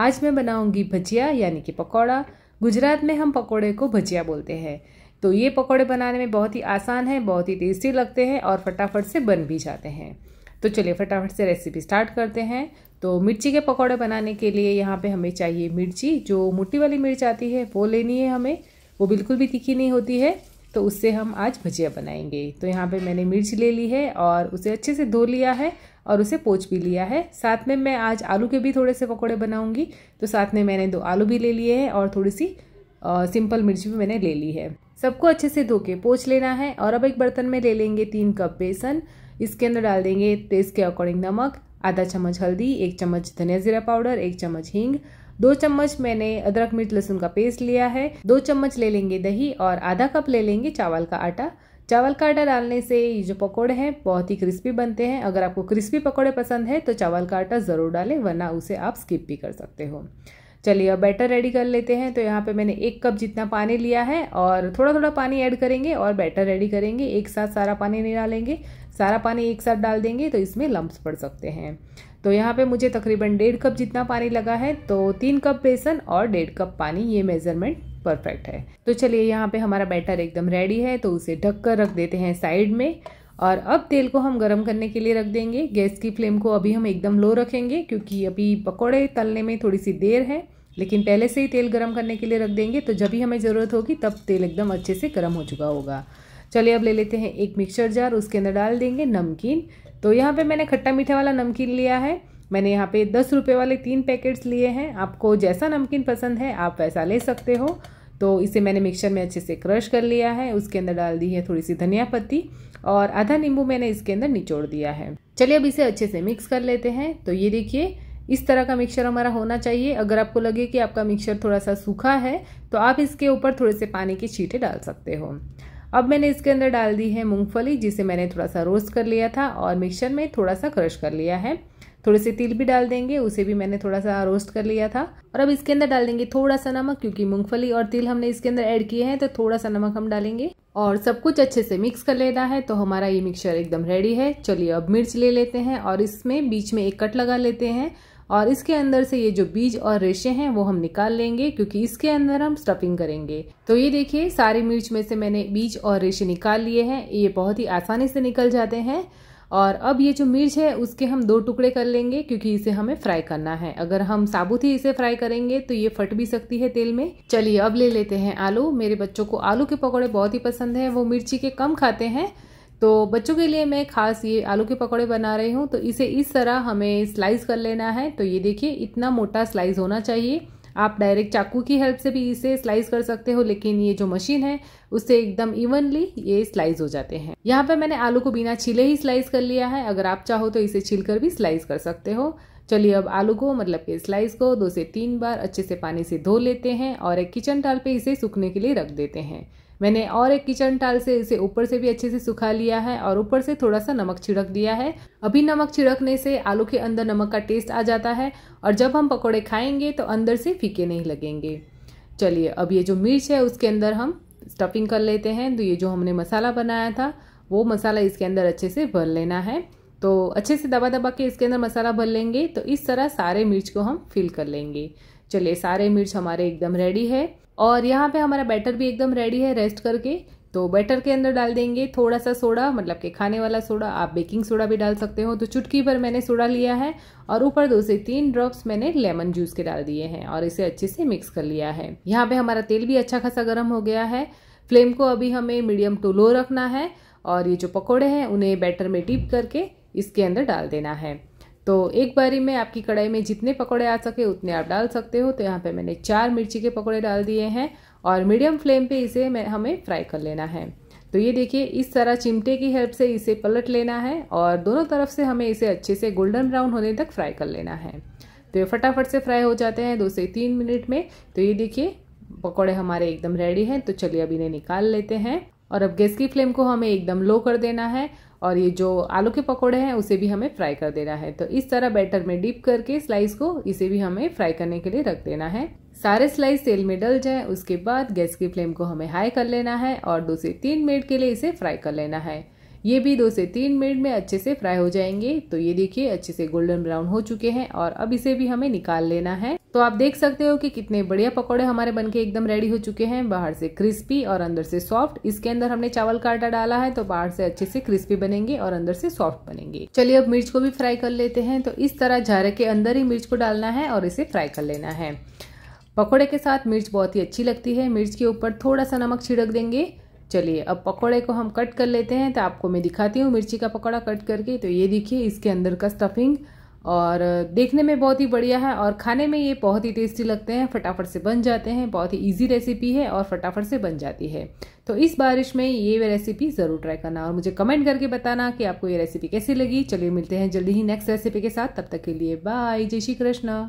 आज मैं बनाऊंगी भजिया यानी कि पकौड़ा गुजरात में हम पकौड़े को भजिया बोलते हैं तो ये पकौड़े बनाने में बहुत ही आसान है बहुत ही टेस्टी लगते हैं और फटाफट से बन भी जाते हैं तो चलिए फटाफट से रेसिपी स्टार्ट करते हैं तो मिर्ची के पकौड़े बनाने के लिए यहाँ पे हमें चाहिए मिर्ची जो मोटी वाली मिर्च आती है वो लेनी है हमें वो बिल्कुल भी तीखी नहीं होती है तो उससे हम आज भजिया बनाएंगे तो यहाँ पे मैंने मिर्च ले ली है और उसे अच्छे से धो लिया है और उसे पोच भी लिया है साथ में मैं आज आलू के भी थोड़े से पकौड़े बनाऊंगी तो साथ में मैंने दो आलू भी ले लिए हैं और थोड़ी सी आ, सिंपल मिर्च भी मैंने ले ली है सबको अच्छे से धो के पोच लेना है और अब एक बर्तन में ले लेंगे तीन कप बेसन इसके अंदर डाल देंगे टेस्ट के अकॉर्डिंग नमक आधा चम्मच हल्दी एक चम्मच धनिया जीरा पाउडर एक चम्मच हींग दो चम्मच मैंने अदरक मिर्च लहसुन का पेस्ट लिया है दो चम्मच ले लेंगे दही और आधा कप ले लेंगे चावल का आटा चावल का आटा डालने से ये जो पकोड़े हैं बहुत ही क्रिस्पी बनते हैं अगर आपको क्रिस्पी पकोड़े पसंद है तो चावल का आटा ज़रूर डालें वरना उसे आप स्किप भी कर सकते हो चलिए अब बैटर रेडी कर लेते हैं तो यहाँ पे मैंने एक कप जितना पानी लिया है और थोड़ा थोड़ा पानी ऐड करेंगे और बैटर रेडी करेंगे एक साथ सारा पानी नहीं डालेंगे सारा पानी एक साथ डाल देंगे तो इसमें लम्ब पड़ सकते हैं तो यहाँ पे मुझे तकरीबन डेढ़ कप जितना पानी लगा है तो तीन कप बेसन और डेढ़ कप पानी ये मेज़रमेंट परफेक्ट है तो चलिए यहाँ पे हमारा बैटर एकदम रेडी है तो उसे ढक कर रख देते हैं साइड में और अब तेल को हम गरम करने के लिए रख देंगे गैस की फ्लेम को अभी हम एकदम लो रखेंगे क्योंकि अभी पकौड़े तलने में थोड़ी सी देर है लेकिन पहले से ही तेल गरम करने के लिए रख देंगे तो जब भी हमें ज़रूरत होगी तब तेल एकदम अच्छे से गर्म हो चुका होगा चलिए अब ले लेते हैं एक मिक्सचर जार उसके अंदर डाल देंगे नमकीन तो यहाँ पे मैंने खट्टा मीठा वाला नमकीन लिया है मैंने यहाँ पे दस रुपये वाले तीन पैकेट्स लिए हैं आपको जैसा नमकीन पसंद है आप वैसा ले सकते हो तो इसे मैंने मिक्सचर में अच्छे से क्रश कर लिया है उसके अंदर डाल दी है थोड़ी सी धनिया पत्ती और आधा नींबू मैंने इसके अंदर निचोड़ दिया है चलिए अब इसे अच्छे से मिक्स कर लेते हैं तो ये देखिए इस तरह का मिक्सचर हमारा होना चाहिए अगर आपको लगे कि आपका मिक्सचर थोड़ा सा सूखा है तो आप इसके ऊपर थोड़े से पानी की छीटे डाल सकते हो अब मैंने इसके अंदर डाल दी है मूंगफली जिसे मैंने थोड़ा सा रोस्ट कर लिया था और मिक्सर में थोड़ा सा क्रश कर लिया है थोड़े से तिल भी डाल देंगे उसे भी मैंने थोड़ा सा रोस्ट कर लिया था और अब इसके अंदर डाल देंगे थोड़ा सा नमक क्योंकि मूंगफली और तिल हमने इसके अंदर ऐड किए हैं तो थोड़ा सा नमक हम डालेंगे और सब कुछ अच्छे से मिक्स कर लेना है तो हमारा ये मिक्सचर एकदम रेडी है चलिए अब मिर्च ले लेते हैं और इसमें बीच में एक कट लगा लेते हैं और इसके अंदर से ये जो बीज और रेशे हैं वो हम निकाल लेंगे क्योंकि इसके अंदर हम स्टफिंग करेंगे तो ये देखिए सारे मिर्च में से मैंने बीज और रेशे निकाल लिए हैं ये बहुत ही आसानी से निकल जाते हैं और अब ये जो मिर्च है उसके हम दो टुकड़े कर लेंगे क्योंकि इसे हमें फ्राई करना है अगर हम साबुत ही इसे फ्राई करेंगे तो ये फट भी सकती है तेल में चलिए अब ले लेते हैं आलू मेरे बच्चों को आलू के पकौड़े बहुत ही पसंद है वो मिर्ची के कम खाते हैं तो बच्चों के लिए मैं खास ये आलू के पकौड़े बना रही हूँ तो इसे इस तरह हमें स्लाइस कर लेना है तो ये देखिए इतना मोटा स्लाइस होना चाहिए आप डायरेक्ट चाकू की हेल्प से भी इसे स्लाइस कर सकते हो लेकिन ये जो मशीन है उससे एकदम इवनली ये स्लाइस हो जाते हैं यहाँ पे मैंने आलू को बिना छीले ही स्लाइस कर लिया है अगर आप चाहो तो इसे छिलकर भी स्लाइस कर सकते हो चलिए अब आलू को मतलब के स्लाइस को दो से तीन बार अच्छे से पानी से धो लेते हैं और एक किचन टाल पे इसे सूखने के लिए रख देते हैं मैंने और एक किचन टाल से इसे ऊपर से भी अच्छे से सुखा लिया है और ऊपर से थोड़ा सा नमक छिड़क दिया है अभी नमक छिड़कने से आलू के अंदर नमक का टेस्ट आ जाता है और जब हम पकौड़े खाएंगे तो अंदर से फीके नहीं लगेंगे चलिए अब ये जो मिर्च है उसके अंदर हम स्टफिंग कर लेते हैं तो ये जो हमने मसाला बनाया था वो मसाला इसके अंदर अच्छे से भर लेना है तो अच्छे से दबा दबा के इसके अंदर मसाला भर लेंगे तो इस तरह सारे मिर्च को हम फिल कर लेंगे चलिए सारे मिर्च हमारे एकदम रेडी है और यहाँ पे हमारा बैटर भी एकदम रेडी है रेस्ट करके तो बैटर के अंदर डाल देंगे थोड़ा सा सोडा मतलब कि खाने वाला सोडा आप बेकिंग सोडा भी डाल सकते हो तो चुटकी भर मैंने सोडा लिया है और ऊपर दो से तीन ड्रॉप्स मैंने लेमन जूस के डाल दिए हैं और इसे अच्छे से मिक्स कर लिया है यहाँ पे हमारा तेल भी अच्छा खासा गर्म हो गया है फ्लेम को अभी हमें मीडियम टू लो रखना है और ये जो पकौड़े हैं उन्हें बैटर में डिप करके इसके अंदर डाल देना है तो एक बारी में आपकी कढ़ाई में जितने पकौड़े आ सके उतने आप डाल सकते हो तो यहाँ पे मैंने चार मिर्ची के पकौड़े डाल दिए हैं और मीडियम फ्लेम पे इसे हमें फ्राई कर लेना है तो ये देखिए इस तरह चिमटे की हेल्प से इसे पलट लेना है और दोनों तरफ से हमें इसे अच्छे से गोल्डन ब्राउन होने तक फ्राई कर लेना है तो ये फटाफट से फ्राई हो जाते हैं दो से तीन मिनट में तो ये देखिए पकौड़े हमारे एकदम रेडी हैं तो चलिए अब इन्हें निकाल लेते हैं और अब गैस की फ्लेम को हमें एकदम लो कर देना है और ये जो आलू के पकौड़े हैं उसे भी हमें फ्राई कर देना है तो इस तरह बैटर में डीप करके स्लाइस को इसे भी हमें फ्राई करने के लिए रख देना है सारे स्लाइस तेल में डल जाए उसके बाद गैस की फ्लेम को हमें हाई कर लेना है और दो से तीन मिनट के लिए इसे फ्राई कर लेना है ये भी दो से तीन मिनट में अच्छे से फ्राई हो जाएंगे तो ये देखिए अच्छे से गोल्डन ब्राउन हो चुके हैं और अब इसे भी हमें निकाल लेना है तो आप देख सकते हो कि कितने बढ़िया पकौड़े हमारे बनके एकदम रेडी हो चुके हैं बाहर से क्रिस्पी और अंदर से सॉफ्ट इसके अंदर हमने चावल का आटा डाला है तो बाहर से अच्छे से क्रिस्पी बनेंगे और अंदर से सॉफ्ट बनेंगे चलिए अब मिर्च को भी फ्राई कर लेते हैं तो इस तरह झारे के अंदर ही मिर्च को डालना है और इसे फ्राई कर लेना है पकौड़े के साथ मिर्च बहुत ही अच्छी लगती है मिर्च के ऊपर थोड़ा सा नमक छिड़क देंगे चलिए अब पकौड़े को हम कट कर लेते हैं तो आपको मैं दिखाती हूँ मिर्ची का पकौड़ा कट करके तो ये देखिए इसके अंदर का स्टफिंग और देखने में बहुत ही बढ़िया है और खाने में ये बहुत ही टेस्टी लगते हैं फटाफट से बन जाते हैं बहुत ही इजी रेसिपी है और फटाफट से बन जाती है तो इस बारिश में ये रेसिपी ज़रूर ट्राई करना और मुझे कमेंट करके बताना कि आपको ये रेसिपी कैसी लगी चलिए मिलते हैं जल्दी ही नेक्स्ट रेसिपी के साथ तब तक के लिए बाय जय श्री कृष्ण